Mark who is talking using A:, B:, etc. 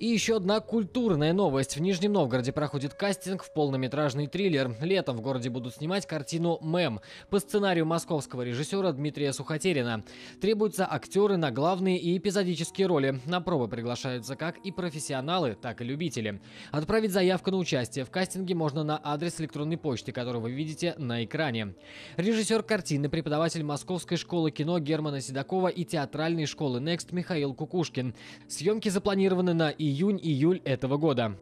A: И еще одна культурная новость. В Нижнем Новгороде проходит кастинг в полнометражный триллер. Летом в городе будут снимать картину «Мем» по сценарию московского режиссера Дмитрия Сухотерина. Требуются актеры на главные и эпизодические роли. На пробы приглашаются как и профессионалы, так и любители. Отправить заявку на участие в кастинге можно на адрес электронной почты, который вы видите на экране. Режиссер картины, преподаватель Московской школы кино Германа Седокова и театральной школы Next Михаил Кукушкин. Съемки запланированы на июнь-июль этого года.